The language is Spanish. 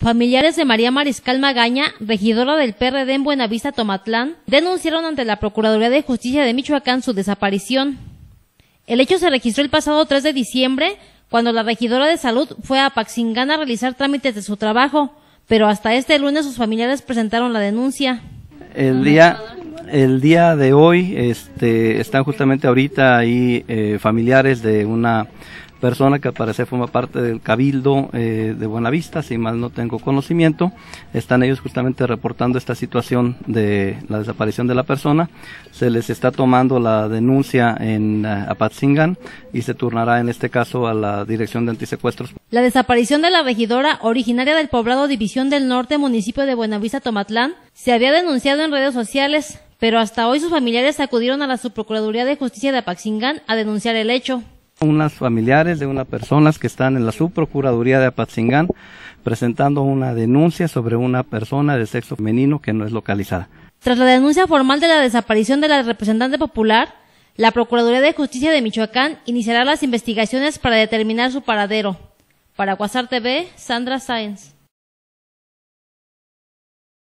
Familiares de María Mariscal Magaña, regidora del PRD en Buenavista, Tomatlán, denunciaron ante la Procuraduría de Justicia de Michoacán su desaparición. El hecho se registró el pasado 3 de diciembre, cuando la regidora de salud fue a Paxingán a realizar trámites de su trabajo, pero hasta este lunes sus familiares presentaron la denuncia. El día, el día de hoy este, están justamente ahorita ahí eh, familiares de una persona que aparece forma parte del Cabildo eh, de Buenavista, si mal no tengo conocimiento. Están ellos justamente reportando esta situación de la desaparición de la persona. Se les está tomando la denuncia en eh, Apatzingán y se turnará en este caso a la Dirección de Antisecuestros. La desaparición de la regidora, originaria del poblado División del Norte, municipio de Buenavista, Tomatlán, se había denunciado en redes sociales, pero hasta hoy sus familiares acudieron a la Subprocuraduría de Justicia de Apatzingán a denunciar el hecho unas familiares de unas personas que están en la subprocuraduría de Apatzingán presentando una denuncia sobre una persona de sexo femenino que no es localizada. Tras la denuncia formal de la desaparición de la representante popular, la Procuraduría de Justicia de Michoacán iniciará las investigaciones para determinar su paradero. Para Guasar TV, Sandra Sáenz.